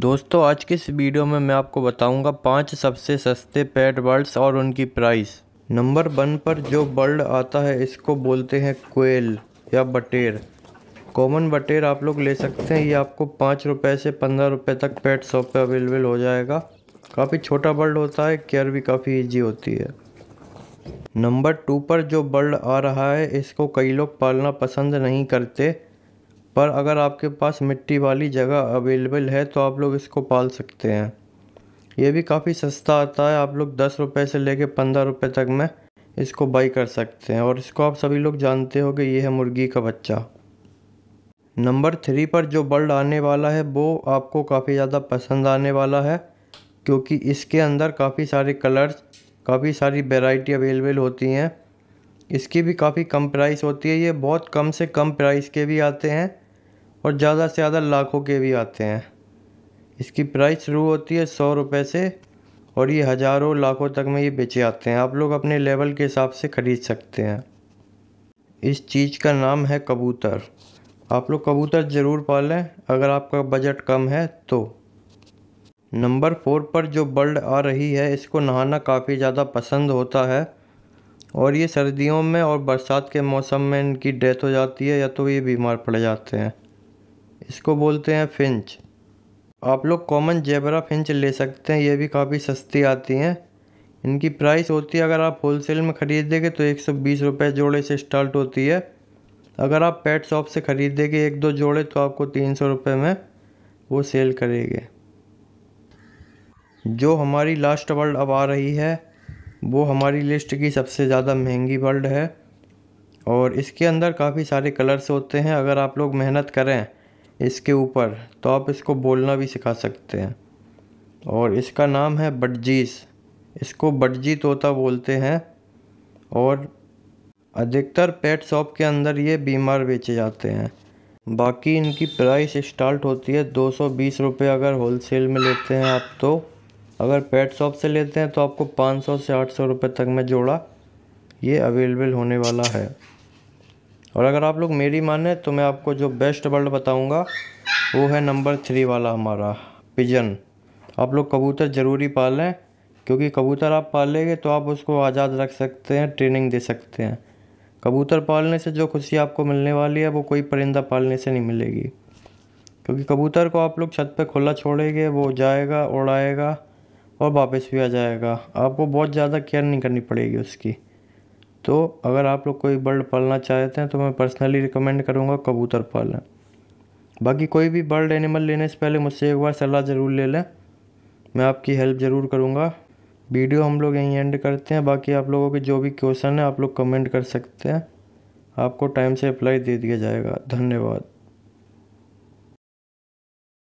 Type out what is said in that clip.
दोस्तों आज के इस वीडियो में मैं आपको बताऊंगा पांच सबसे सस्ते पेट बर्ड्स और उनकी प्राइस नंबर वन पर जो बर्ड आता है इसको बोलते हैं कोयल या बटेर कॉमन बटेर आप लोग ले सकते हैं ये आपको पाँच रुपये से पंद्रह रुपये तक पेट शॉप पे अवेलेबल हो जाएगा काफ़ी छोटा बर्ड होता है केयर भी काफ़ी ईजी होती है नंबर टू पर जो बर्ड आ रहा है इसको कई लोग पालना पसंद नहीं करते पर अगर आपके पास मिट्टी वाली जगह अवेलेबल है तो आप लोग इसको पाल सकते हैं ये भी काफ़ी सस्ता आता है आप लोग दस रुपये से लेके पंद्रह रुपये तक में इसको बाई कर सकते हैं और इसको आप सभी लोग जानते हो कि ये है मुर्गी का बच्चा नंबर थ्री पर जो बर्ड आने वाला है वो आपको काफ़ी ज़्यादा पसंद आने वाला है क्योंकि इसके अंदर काफ़ी सारे कलर्स काफ़ी सारी वेराइटी अवेलेबल होती हैं इसकी भी काफ़ी कम प्राइस होती है ये बहुत कम से कम प्राइस के भी आते हैं और ज़्यादा से ज़्यादा लाखों के भी आते हैं इसकी प्राइस शुरू होती है सौ रुपये से और ये हज़ारों लाखों तक में ये बेचे आते हैं आप लोग अपने लेवल के हिसाब से ख़रीद सकते हैं इस चीज़ का नाम है कबूतर आप लोग कबूतर ज़रूर पालें अगर आपका बजट कम है तो नंबर फोर पर जो बर्ड आ रही है इसको नहाना काफ़ी ज़्यादा पसंद होता है और ये सर्दियों में और बरसात के मौसम में इनकी डेथ हो जाती है या तो ये बीमार पड़ जाते हैं इसको बोलते हैं फिंच आप लोग कॉमन जेबरा फिंच ले सकते हैं ये भी काफ़ी सस्ती आती हैं इनकी प्राइस होती है अगर आप होलसेल में ख़रीदेंगे तो एक सौ बीस रुपये जोड़े से स्टार्ट होती है अगर आप पेट शॉप से ख़रीदेंगे एक दो जोड़े तो आपको तीन सौ रुपये में वो सेल करेंगे जो हमारी लास्ट वर्ल्ड अब आ रही है वो हमारी लिस्ट की सबसे ज़्यादा महंगी वर्ल्ड है और इसके अंदर काफ़ी सारे कलर्स होते हैं अगर आप लोग मेहनत करें इसके ऊपर तो आप इसको बोलना भी सिखा सकते हैं और इसका नाम है बटजीस इसको बटजी तोता बोलते हैं और अधिकतर पेट शॉप के अंदर ये बीमार बेचे जाते हैं बाकी इनकी प्राइस स्टार्ट होती है दो सौ बीस रुपये अगर होल सेल में लेते हैं आप तो अगर पेट शॉप से लेते हैं तो आपको पाँच सौ से आठ सौ रुपये तक में जोड़ा ये अवेलेबल होने वाला है और अगर आप लोग मेरी माने तो मैं आपको जो बेस्ट बर्ड बताऊंगा वो है नंबर थ्री वाला हमारा पिजन आप लोग कबूतर ज़रूरी पालें क्योंकि कबूतर आप पालेंगे तो आप उसको आज़ाद रख सकते हैं ट्रेनिंग दे सकते हैं कबूतर पालने से जो खुशी आपको मिलने वाली है वो कोई परिंदा पालने से नहीं मिलेगी क्योंकि कबूतर को आप लोग छत पर खुला छोड़ेंगे वो जाएगा उड़ाएगा और वापस भी आ जाएगा आपको बहुत ज़्यादा केयर नहीं करनी पड़ेगी उसकी तो अगर आप लोग कोई बर्ड पालना चाहते हैं तो मैं पर्सनली रिकमेंड करूँगा कबूतर पालें बाकी कोई भी बर्ड एनिमल लेने से पहले मुझसे एक बार सलाह ज़रूर ले लें मैं आपकी हेल्प ज़रूर करूँगा वीडियो हम लोग यहीं एंड करते हैं बाकी आप लोगों के जो भी क्वेश्चन है आप लोग कमेंट कर सकते हैं आपको टाइम से अप्लाई दे दिया जाएगा धन्यवाद